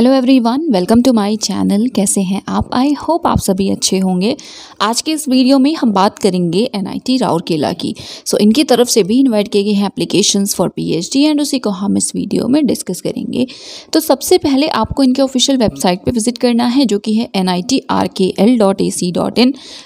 Hello everyone welcome to my channel कैसे हैं आप आई होप आप सभी अच्छे होंगे आज के इस वीडियो में हम बात करेंगे एनआईटी राउरकेला की सो so, इनकी तरफ से भी इनवाइट किए गए हैं एप्लीकेशंस फॉर पीएचडी एंड उसी को हम इस वीडियो में डिस्कस करेंगे तो सबसे पहले आपको इनके ऑफिशियल वेबसाइट पर विजिट करना है जो कि है एन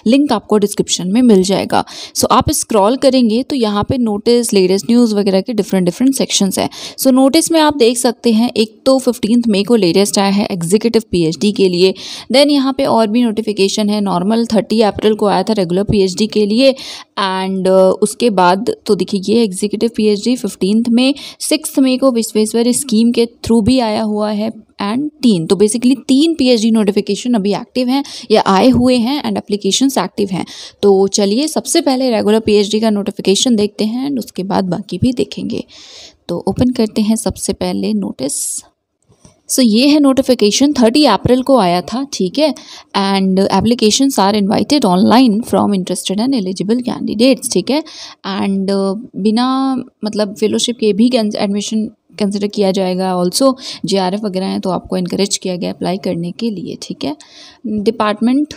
लिंक आपको डिस्क्रिप्शन में मिल जाएगा सो so, आप स्क्रॉल करेंगे तो यहाँ पर नोटिस लेटेस्ट न्यूज़ वगैरह के डिफरेंट डिफरेंट सेक्शंस हैं सो so, नोटिस में आप देख सकते हैं एक तो फिफ्टीन मे को लेटेस्ट रिक्वेस्ट आया है एग्जीक्यूटिव पीएचडी के लिए देन यहाँ पे और भी नोटिफिकेशन है नॉर्मल थर्टी अप्रैल को आया था रेगुलर पीएचडी के लिए एंड uh, उसके बाद तो देखिए ये एग्जीक्यूटिव पीएचडी फिफ्टींथ में सिक्स मई को विश्वेश्वर स्कीम के थ्रू भी आया हुआ है एंड तीन तो बेसिकली तीन पीएचडी नोटिफिकेशन अभी एक्टिव हैं या आए हुए हैं एंड एप्लीकेशन एक्टिव हैं तो चलिए सबसे पहले रेगुलर पीएचडी का नोटिफिकेशन देखते हैं एंड उसके बाद बाकी भी देखेंगे तो ओपन करते हैं सबसे पहले नोटिस सो so, ये है नोटिफिकेशन थर्टी अप्रैल को आया था ठीक है and application are invited online from interested and eligible candidates ठीक है एंड uh, बिना मतलब फेलोशिप के भी एडमिशन कंसिडर किया जाएगा ऑल्सो जे आर एफ वगैरह हैं तो आपको इनक्रेज किया गया अप्लाई करने के लिए ठीक है डिपार्टमेंट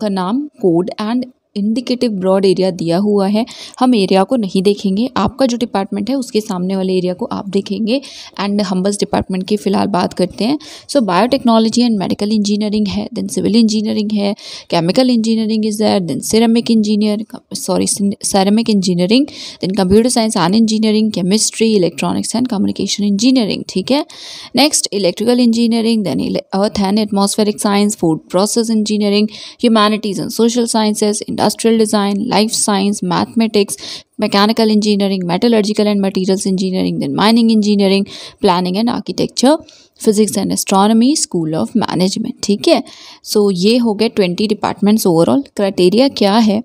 का नाम code and indicative broad area दिया हुआ है हम एरिया को नहीं देखेंगे आपका जो डिपार्टमेंट है उसके सामने वाले एरिया को आप देखेंगे एंड हम बस डिपार्टमेंट की फ़िलहाल बात करते हैं so biotechnology and medical engineering है देन सिविल इंजीनियरिंग है chemical engineering is there then ceramic engineer sorry ceramic engineering then computer science and engineering chemistry electronics and communication engineering ठीक है next electrical engineering then earth and atmospheric science food process engineering humanities and social sciences industry industrial design life science mathematics mechanical engineering metallurgical and materials engineering then mining engineering planning and architecture physics and astronomy school of management ठीक है सो ये हो गए twenty departments overall criteria क्या है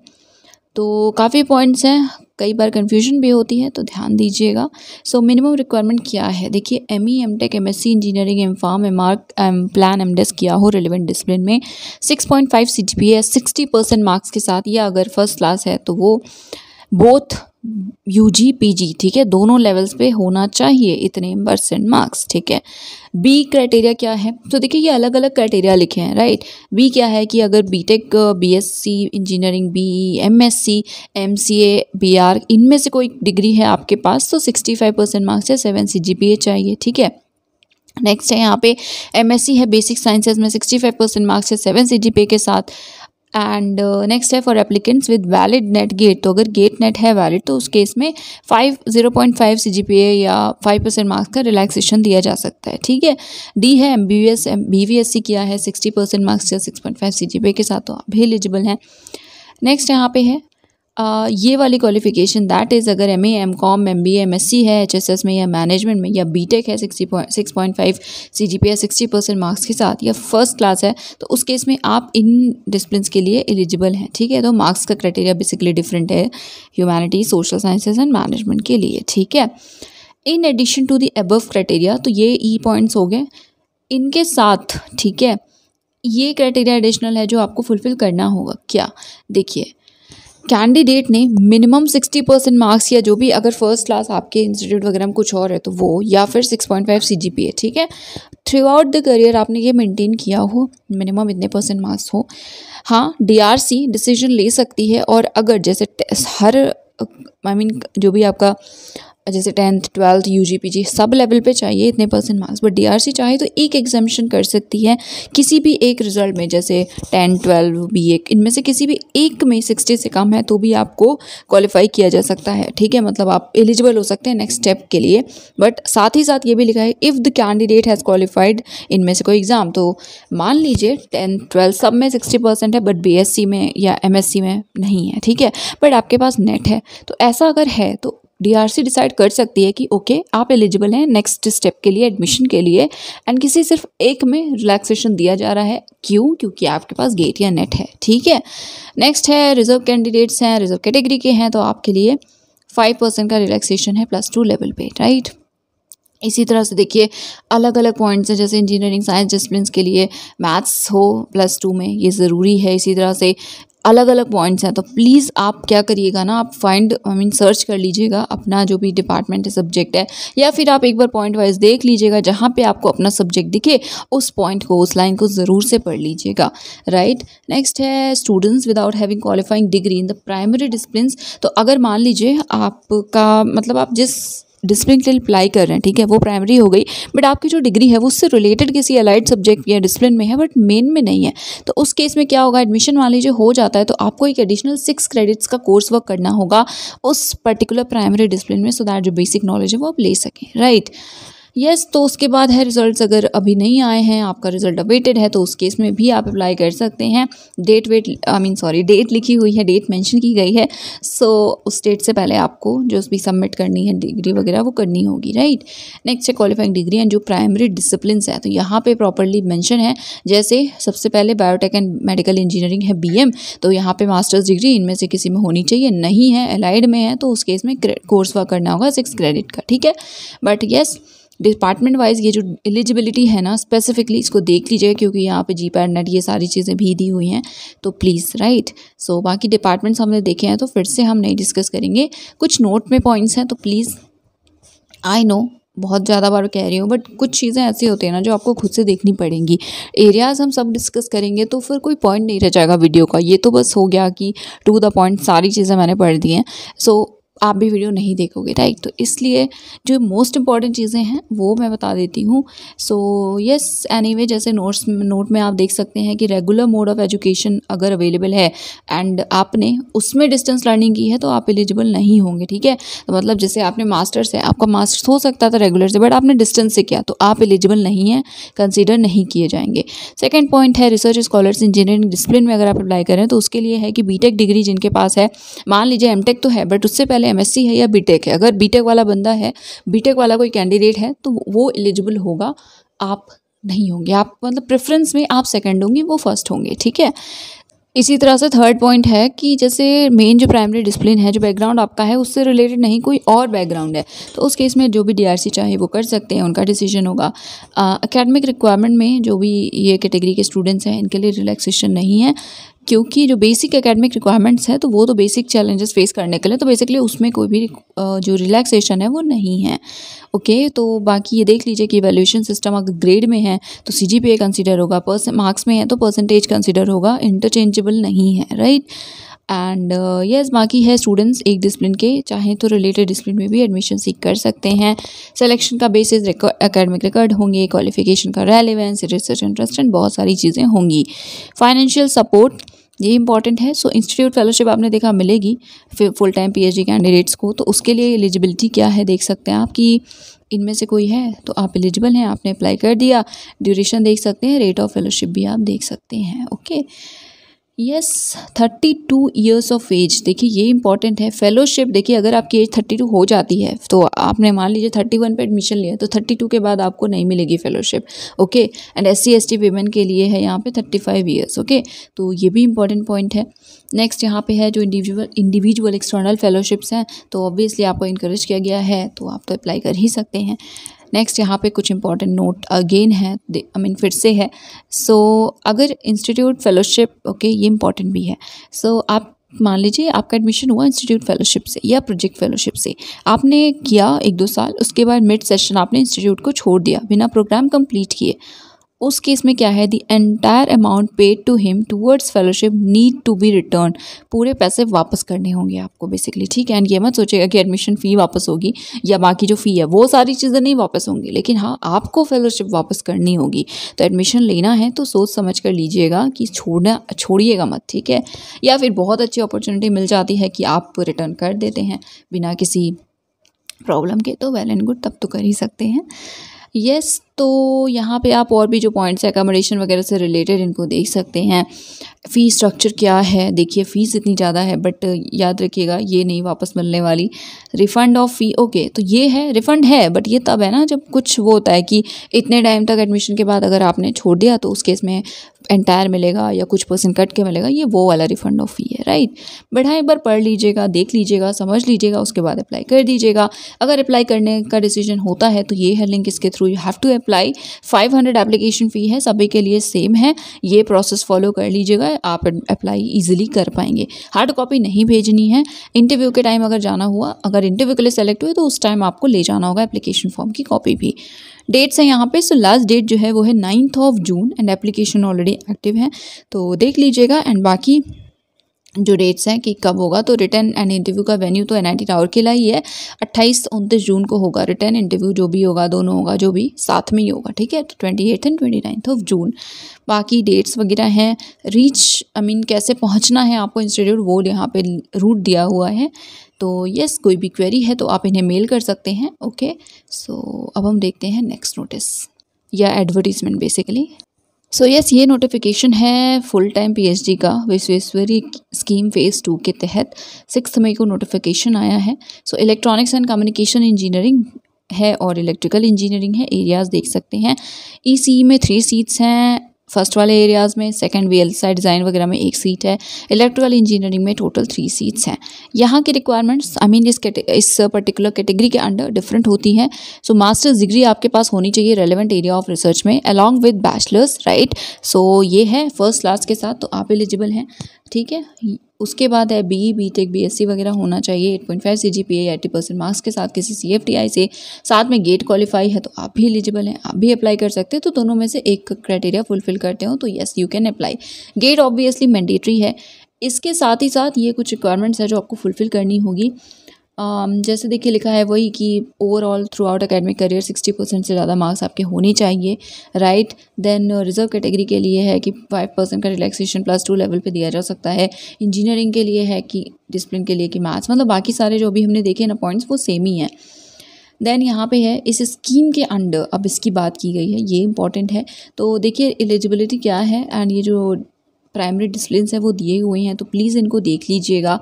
तो काफ़ी points हैं कई बार कन्फ्यूजन भी होती है तो ध्यान दीजिएगा सो मिनिमम रिक्वायरमेंट क्या है देखिए M E M tech M S C engineering M pharm M मार्क एम प्लान एम डेस्क किया हो रिलेवेंट डिसिप्लिन में six point five C G P है सिक्सटी परसेंट मार्क्स के साथ या अगर फर्स्ट क्लास है तो वो both U G P G ठीक है दोनों लेवल्स पे होना चाहिए इतने परसेंट मार्क्स ठीक है बी क्राइटेरिया क्या है तो देखिए ये अलग अलग क्राइटेरिया लिखे हैं राइट बी क्या है कि अगर B tech B S C engineering B E M S C M C A B R इनमें से कोई डिग्री है आपके पास तो सिक्सटी फाइव परसेंट मार्क्स है seven C G P A चाहिए ठीक है नेक्स्ट है यहाँ पे एमएससी है बेसिक साइंसेज में सिक्सटी फाइव परसेंट मार्क्स है सेवन सी के साथ एंड नेक्स्ट uh, है for applicants with valid NET GATE तो अगर गेट नेट है वैलिड तो उस केस में five zero point five C G P A या फाइव परसेंट मार्क्स का रिलैक्सेशन दिया जा सकता है ठीक है डी है M B S M B V S C किया है सिक्सटी परसेंट मार्क्स या six point five C G P A के साथ तो आप भी एलिजिबल हैं नेक्स्ट यहाँ पे है ये वाली क्वालिफिकेशन दैट इज़ अगर M A M com M B M S C है एच एस एस में या मैनेजमेंट में या बी टेक है sixty point six point five C G P या सिक्सटी परसेंट मार्क्स के साथ या फर्स्ट क्लास है तो उस केस में आप इन डिसप्लिन के लिए एलिजिबल हैं ठीक है तो मार्क्स का क्राइटेरिया बेसिकली डिफरेंट है humanity social sciences and management के लिए ठीक है in addition to the above criteria तो ये ई e पॉइंट्स हो गए इनके साथ ठीक है ये क्राइटेरिया एडिशनल है जो आपको फुलफिल करना होगा क्या देखिए कैंडिडेट ने मिनिमम 60 परसेंट मार्क्स या जो भी अगर फर्स्ट क्लास आपके इंस्टीट्यूट वगैरह में कुछ और है तो वो या फिर 6.5 सीजीपीए ठीक है थ्रू आउट द करियर आपने ये मेंटेन किया हो मिनिमम इतने परसेंट मार्क्स हो हाँ डीआरसी डिसीजन ले सकती है और अगर जैसे हर आई I मीन mean, जो भी आपका जैसे tenth twelfth you ji sub level पे चाहिए इतने परसेंट मार्क्स बट डी चाहे तो एक एग्जामिशन कर सकती है किसी भी एक रिजल्ट में जैसे टेन ट्वेल्व बी ए इनमें से किसी भी एक में सिक्सटी से कम है तो भी आपको क्वालिफाई किया जा सकता है ठीक है मतलब आप एलिजिबल हो सकते हैं नेक्स्ट स्टेप के लिए बट साथ ही साथ ये भी लिखा है if the candidate has qualified इनमें से कोई एग्ज़ाम तो मान लीजिए टेंथ ट्वेल्थ सब में सिक्सटी परसेंट है बट बी में या एम में नहीं है ठीक है बट आपके पास नेट है तो ऐसा अगर है तो डीआरसी डिसाइड कर सकती है कि ओके okay, आप एलिजिबल हैं नेक्स्ट स्टेप के लिए एडमिशन के लिए एंड किसी सिर्फ एक में रिलैक्सेशन दिया जा रहा है क्यों क्योंकि आपके पास गेट या नेट है ठीक है नेक्स्ट है रिजर्व कैंडिडेट्स हैं रिजर्व कैटेगरी के हैं तो आपके लिए फाइव परसेंट का रिलैक्सेशन है प्लस टू लेवल पे राइट इसी तरह से देखिए अलग अलग पॉइंट्स हैं जैसे इंजीनियरिंग साइंस डिसिप्लिन के लिए मैथ्स हो प्लस टू में ये ज़रूरी है इसी तरह से अलग अलग पॉइंट्स हैं तो प्लीज़ आप क्या करिएगा ना आप फाइंड आई मीन सर्च कर लीजिएगा अपना जो भी डिपार्टमेंट है सब्जेक्ट है या फिर आप एक बार पॉइंट वाइज देख लीजिएगा जहाँ पे आपको अपना सब्जेक्ट दिखे उस पॉइंट को उस लाइन को ज़रूर से पढ़ लीजिएगा राइट नेक्स्ट है students without having qualifying degree in the primary discipline तो अगर मान लीजिए आपका मतलब आप जिस डिसिप्लिन के लिए अप्लाई कर रहे हैं ठीक है वो प्राइमरी हो गई बट आपकी जो डिग्री है वो उससे रिलेटेड किसी अलाइड सब्जेक्ट या डिसिप्लिन में है बट मेन में नहीं है तो उस केस में क्या होगा एडमिशन वाली जो हो जाता है तो आपको एक एडिशनल सिक्स क्रेडिट्स का कोर्स वर्क करना होगा उस पर्टिकुलर प्राइमरी डिसिप्लिन में सो दैट जो बेसिक नॉलेज है वो आप ले सकें राइट right? येस yes, तो उसके बाद है रिजल्ट्स अगर अभी नहीं आए हैं आपका रिजल्ट अवेटेड है तो उस केस में भी आप अप्लाई कर सकते हैं date wait I mean sorry date लिखी हुई है डेट मेंशन की गई है सो so, उस डेट से पहले आपको जो भी सबमिट करनी है डिग्री वगैरह वो करनी होगी राइट नेक्स्ट है क्वालिफाइंग डिग्री एंड जो प्राइमरी डिसिप्लिन है तो यहाँ पर प्रॉपरली मैंशन है जैसे सबसे पहले बायोटेक एंड मेडिकल इंजीनियरिंग है बी तो यहाँ पर मास्टर्स डिग्री इनमें से किसी में होनी चाहिए नहीं है एलाइड में है तो उस केस में कोर्स वर्क करना होगा सिक्स क्रेडिट का ठीक है but yes yes, department wise ये जो एलिजिबिलिटी है ना स्पेसिफिकली इसको देख लीजिए क्योंकि यहाँ पे जी पैड नेट ये सारी चीज़ें भी दी हुई हैं तो प्लीज़ राइट सो बाकी डिपार्टमेंट्स हमने देखे हैं तो फिर से हम नहीं डिस्कस करेंगे कुछ नोट में पॉइंट्स हैं तो प्लीज़ आई नो बहुत ज़्यादा बार कह रही हूँ बट कुछ चीज़ें ऐसी होती हैं ना जो आपको खुद से देखनी पड़ेंगी एरियाज़ हम सब डिस्कस करेंगे तो फिर कोई पॉइंट नहीं रह जाएगा वीडियो का ये तो बस हो गया कि टू द पॉइंट सारी चीज़ें मैंने पढ़ दी हैं सो so, आप भी वीडियो नहीं देखोगे राइट तो इसलिए जो मोस्ट इंपॉर्टेंट चीज़ें हैं वो मैं बता देती हूँ सो यस एनीवे जैसे नोट्स नोट में आप देख सकते हैं कि रेगुलर मोड ऑफ एजुकेशन अगर अवेलेबल है एंड आपने उसमें डिस्टेंस लर्निंग की है तो आप एलिजिबल नहीं होंगे ठीक है तो मतलब जैसे आपने मास्टर्स है आपका मास्टर्स हो सकता था रेगुलर से बट आपने डिस्टेंस से किया तो आप एलिजिबल नहीं है कंसिडर नहीं किए जाएंगे सेकेंड पॉइंट है रिसर्च स्कॉलर्स इंजीनियरिंग डिसिप्लिन में अगर आप अप्लाई करें तो उसके लिए है कि बी डिग्री जिनके पास है मान लीजिए एम तो है बट उससे पहले एमएससी है या बीटेक है अगर बीटेक वाला बंदा है बीटेक वाला कोई कैंडिडेट है तो वो एलिजिबल होगा आप नहीं होंगे आप मतलब प्रेफरेंस में आप सेकंड होंगे वो फर्स्ट होंगे ठीक है इसी तरह से थर्ड पॉइंट है कि जैसे मेन जो प्राइमरी डिसिप्लिन है जो बैकग्राउंड आपका है उससे रिलेटेड नहीं कोई और बैकग्राउंड है तो उस केस में जो भी डीआरसी चाहे वो कर सकते हैं उनका डिसीजन होगा अकेडमिक रिक्वायरमेंट में जो भी ये कैटेगरी के स्टूडेंट्स हैं इनके लिए रिलैक्सेशन नहीं है क्योंकि जो बेसिक एकेडमिक रिक्वायरमेंट्स है तो वो तो बेसिक चैलेंजेस फेस करने के लिए तो बेसिकली उसमें कोई भी जो रिलैक्सेशन है वो नहीं है ओके तो बाकी ये देख लीजिए कि वैल्यूशन सिस्टम अगर ग्रेड में है तो सी जी कंसिडर होगा मार्क्स में है तो परसेंटेज कंसिडर होगा इंटरचेंजेबल नहीं है राइट एंड येस बाकी है स्टूडेंट्स एक डिसिप्लिन के चाहे तो रिलेटेड डिसिप्लिन में भी एडमिशन सीख कर सकते हैं सिलेक्शन का बेसिस एकेडमिक रिकॉर्ड होंगे क्वालिफिकेशन का रेलिवेंस रिसर्च इंटरेस्ट एंड बहुत सारी चीज़ें होंगी फाइनेंशियल सपोर्ट ये इंपॉर्टेंट है सो इंस्टीट्यूट फेलोशिप आपने देखा मिलेगी फिर फुल टाइम पीएचडी कैंडिडेट्स को तो उसके लिए एलिजिबिलिटी क्या है देख सकते हैं आप कि इनमें से कोई है तो आप एलिजिबल हैं आपने अप्लाई कर दिया ड्यूरेशन देख सकते हैं रेट ऑफ फेलोशिप भी आप देख सकते हैं okay okay? Yes thirty two years of age देखिए ये इंपॉर्टेंट है फेलोशिप देखिए अगर आपकी एज थर्टी टू हो जाती है तो आपने मान लीजिए थर्टी वन पर एडमिशन लिया तो थर्टी टू के बाद आपको नहीं मिलेगी fellowship okay and S C S T women के लिए है यहाँ पे थर्टी फाइव ईयर्स ओके तो ये भी इंपॉर्टेंट पॉइंट है नेक्स्ट यहाँ पे है जो इंडिविजुअल इंडिविजुअल एक्सटर्नल फेलोशिप्स हैं तो ऑब्वियसली आपको इंकरेज किया गया है तो आप तो अप्लाई कर ही सकते हैं नेक्स्ट यहाँ पे कुछ इंपॉर्टेंट नोट अगेन है आई मीन फिर से है सो so, अगर इंस्टीट्यूट फेलोशिप ओके ये इंपॉर्टेंट भी है सो so, आप मान लीजिए आपका एडमिशन हुआ इंस्टीट्यूट फेलोशिप से या प्रोजेक्ट फेलोशिप से आपने किया एक दो साल उसके बाद मिड सेशन आपने इंस्टीट्यूट को छोड़ दिया बिना प्रोग्राम कंप्लीट किए उस केस में क्या है the entire amount paid to him towards fellowship need to be return पूरे पैसे वापस करने होंगे आपको बेसिकली ठीक है एंड ये मत सोचेगा कि एडमिशन फ़ी वापस होगी या बाकी जो फ़ी है वो सारी चीज़ें नहीं वापस होंगी लेकिन हाँ आपको फेलोशिप वापस करनी होगी तो एडमिशन लेना है तो सोच समझ कर लीजिएगा कि छोड़ना छोड़िएगा मत ठीक है या फिर बहुत अच्छी अपॉर्चुनिटी मिल जाती है कि आप रिटर्न कर देते हैं बिना किसी प्रॉब्लम के तो वेल एंड गुड तब तो कर ही सकते हैं यस तो यहाँ पे आप और भी जो पॉइंट्स हैं एकोमोडेशन वगैरह से रिलेटेड इनको देख सकते हैं फ़ी स्ट्रक्चर क्या है देखिए फ़ीस इतनी ज़्यादा है बट याद रखिएगा ये नहीं वापस मिलने वाली रिफ़ंड ऑफ फ़ी ओके तो ये है रिफ़ंड है बट ये तब है ना जब कुछ वो होता है कि इतने टाइम तक एडमिशन के बाद अगर आपने छोड़ दिया तो उस केस में एंटायर मिलेगा या कुछ परसेंट कट के मिलेगा ये वो वाला रिफंड ऑफ फी है राइट बट हाँ एक बार पढ़ लीजिएगा देख लीजिएगा समझ लीजिएगा उसके बाद अप्लाई कर दीजिएगा अगर अप्लाई करने का डिसीजन होता है तो ये है लिंक इसके through you have to apply 500 application fee है सभी के लिए सेम है ये प्रोसेस फॉलो कर लीजिएगा आप अप्लाई ईजिली कर पाएंगे हार्ड कॉपी नहीं भेजनी है इंटरव्यू के टाइम अगर जाना हुआ अगर इंटरव्यू के लिए सेलेक्ट हुए तो उस टाइम आपको ले जाना होगा एप्लीकेशन फॉर्म की कॉपी भी डेट्स हैं यहाँ पे सो लास्ट डेट जो है वो है ninth of June and application already active है तो देख लीजिएगा एंड बाकी जो डेट्स हैं कि कब होगा तो रिटर्न एंड इंटरव्यू का वेन्यू तो एन टावर किला ही है अट्ठाईस उनतीस जून को होगा रिटर्न इंटरव्यू जो भी होगा दोनों होगा जो भी साथ में ही होगा ठीक है तो twenty eight and twenty ninth of June बाकी डेट्स वगैरह हैं रीच आई मीन कैसे पहुंचना है आपको इंस्टीट्यूट वो यहाँ पे रूट दिया हुआ है तो यस कोई भी क्वेरी है तो आप इन्हें मेल कर सकते हैं ओके सो अब हम देखते हैं नेक्स्ट नोटिस या advertisement basically so so yes yes, ये नोटिफिकेशन है फुल टाइम पीएचडी का विश्वेश्वरी स्कीम फेज़ टू के तहत सिक्स मई को नोटिफिकेशन आया है सो इलेक्ट्रॉनिक्स एंड कम्युनिकेशन इंजीनियरिंग है और इलेक्ट्रिकल इंजीनियरिंग है एरियाज़ देख सकते हैं ई e सी e में थ्री सीट्स हैं फर्स्ट वाले एरियाज़ में सेकंड वी डिज़ाइन वगैरह में एक सीट है इलेक्ट्रिकल इंजीनियरिंग में टोटल थ्री सीट्स हैं यहाँ की रिक्वायरमेंट्स आई मीन इस इस पर्टिकुलर कैटेगरी के अंडर डिफरेंट होती हैं सो मास्टर्स डिग्री आपके पास होनी चाहिए रेलिवेंट एरिया ऑफ रिसर्च में along with bachelors right so ये है फर्स्ट क्लास के साथ तो आप एलिजिबल हैं ठीक है उसके बाद है B B tech B S C वगैरह होना चाहिए eight point five C G P eighty percent marks के साथ किसी सी एफ टी आई से साथ में गेट क्वालिफाई है तो आप भी एलिजिबल हैं आप भी अप्लाई कर सकते हैं तो दोनों में से एक क्राइटेरिया फुलफिल करते हो तो yes you can apply GATE obviously mandatory है इसके साथ ही साथ ये कुछ रिक्वायरमेंट्स है जो आपको फुलफ़िल करनी होगी Um, जैसे देखिए लिखा है वही कि overall throughout academic career sixty percent से ज़्यादा मार्क्स आपके होने चाहिए राइट देन रिजर्व कैटेगरी के लिए है कि फाइव परसेंट का रिलैक्सेशन प्लस टू लेवल पे दिया जा सकता है इंजीनियरिंग के लिए है कि डिसिप्लिन के लिए कि मैथ्स मतलब बाकी सारे जो भी हमने देखे ना पॉइंट्स वो सेम ही हैं देन यहाँ पे है इस स्कीम के अंडर अब इसकी बात की गई है ये इंपॉर्टेंट है तो देखिए एलिजिबिलिटी क्या है एंड ये जो प्राइमरी डिसप्लिन है वो दिए हुए हैं तो प्लीज़ इनको देख लीजिएगा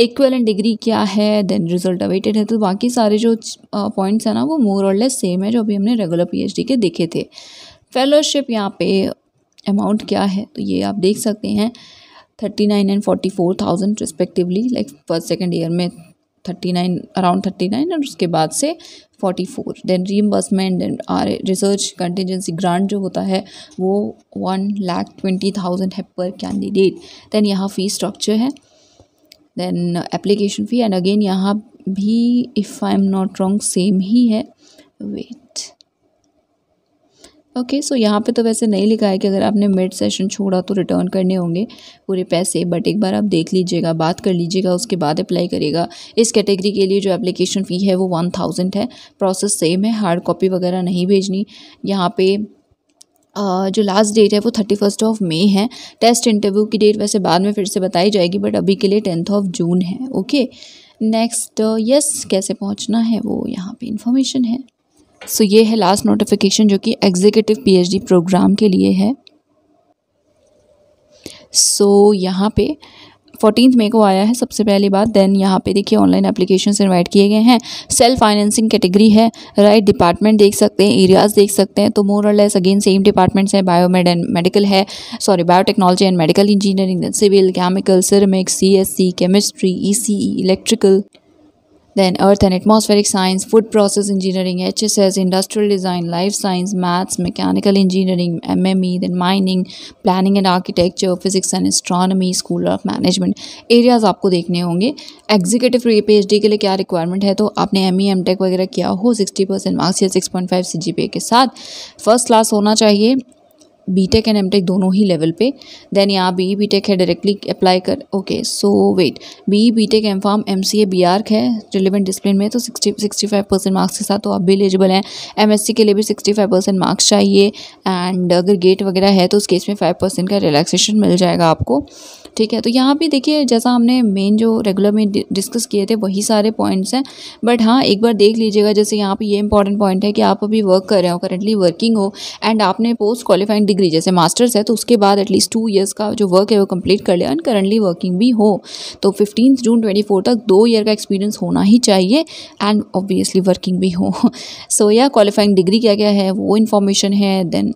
इक्वल एंड डिग्री क्या है देन रिजल्ट अवेटेड है तो बाकी सारे जो पॉइंट्स हैं ना वो मोर और लेस सेम है जो अभी हमने रेगुलर पीएचडी के देखे थे फेलोशिप यहाँ पे अमाउंट क्या है तो ये आप देख सकते हैं thirty nine and forty four thousand respectively like first second year में thirty nine around thirty nine और उसके बाद से forty four then reimbursement then are research contingency grant जो होता है वो वन लाख ट्वेंटी थाउजेंड है पर कैंडिडेट देन यहाँ फ़ी स्ट्रक्चर है then application fee and again यहाँ भी if I am not wrong same ही है वेट ओके सो यहाँ पे तो वैसे नहीं लिखा है कि अगर आपने मिड सेशन छोड़ा तो रिटर्न करने होंगे पूरे पैसे बट एक बार आप देख लीजिएगा बात कर लीजिएगा उसके बाद अप्लाई करेगा इस कैटेगरी के लिए जो एप्लीकेशन फ़ी है वो वन थाउजेंड है प्रोसेस सेम है हार्ड कॉपी वगैरह नहीं भेजनी यहाँ पे जो लास्ट डेट है वो थर्टी फर्स्ट ऑफ मे है टेस्ट इंटरव्यू की डेट वैसे बाद में फिर से बताई जाएगी बट अभी के लिए टेंथ ऑफ जून है ओके नेक्स्ट यस कैसे पहुंचना है वो यहाँ पे इन्फॉर्मेशन है सो ये है लास्ट नोटिफिकेशन जो कि एग्जीक्यूटिव पीएचडी प्रोग्राम के लिए है सो so, यहाँ पे फोर्टीन मे को आया है सबसे पहली बात देन यहाँ पे देखिए ऑनलाइन एप्लीकेशन इनवाइट किए गए हैं सेल्फ फाइनेंसिंग कैटेगरी है राइट right, डिपार्टमेंट देख सकते हैं एरियाज देख सकते हैं तो मोर और लेस अगेन सेम डिपार्टमेंट्स हैं बायोमेड एंड मेडिकल है sorry biotechnology and medical engineering civil chemical ceramics C S C chemistry E C electrical then earth and atmospheric science food process engineering hss industrial design life science maths mechanical engineering mme then mining planning and architecture physics and astronomy school of management areas aapko dekhne honge executive pre phd ke liye kya requirement hai to aapne E M tech वगैरह किया हो 60 marks ya 6.5 cgpa ke sath first class hona chahiye BTech and MTech दोनों ही level पे then यहाँ B E BTech है directly apply कर okay so wait B E BTech M pharm M C A B R है relevant discipline में तो sixty sixty five percent marks के साथ तो आप भी एलिजिबल हैं एम एस सी के लिए भी सिक्सटी फाइव परसेंट मार्क्स चाहिए एंड अगर गेट वगैरह है तो उस केस में फाइव परसेंट का रिलैक्सेशन मिल जाएगा आपको ठीक है तो यहाँ भी देखिए जैसा हमने मेन जो रेगुलर में डिस्कस किए थे वही सारे पॉइंट्स हैं बट हाँ एक बार देख लीजिएगा जैसे यहाँ पे ये इंपॉर्टेंट पॉइंट है कि आप अभी वर्क कर रहे हो करेंटली वर्किंग हो एंड आपने पोस्ट क्वालिफाइंग डिग्री डिग्री जैसे मास्टर्स है तो उसके बाद एटलीस्ट टू ईयर्स का जो वर्क है वो कंप्लीट कर लिया एंड करंटली वर्किंग भी हो तो फिफ्टीन जून ट्वेंटी फोर तक दो ईयर का एक्सपीरियंस होना ही चाहिए एंड ऑब्वियसली वर्किंग भी हो सो या क्वालिफाइंग डिग्री क्या क्या है वो इन्फॉर्मेशन है then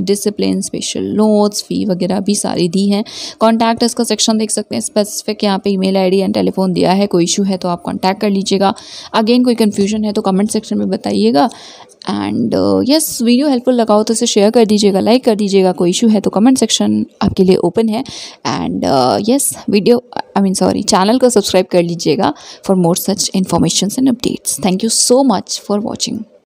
discipline special notes fee वगैरह भी सारी दी है कॉन्टैक्ट इसका सेक्शन देख सकते हैं स्पेसिफिक यहाँ पे ईमेल आईडी एंड टेलीफोन दिया है कोई इशू है तो आप कॉन्टैक्ट कर लीजिएगा अगेन कोई कन्फ्यूजन है तो कमेंट सेक्शन में बताइएगा एंड यस वीडियो हेल्पफुल लगाओ तो इसे शेयर कर दीजिएगा लाइक कर दीजिएगा कोई इशू है तो कमेंट सेक्शन आपके लिए ओपन है and yes video I mean sorry channel को सब्सक्राइब कर लीजिएगा for more such information and updates thank you so much for watching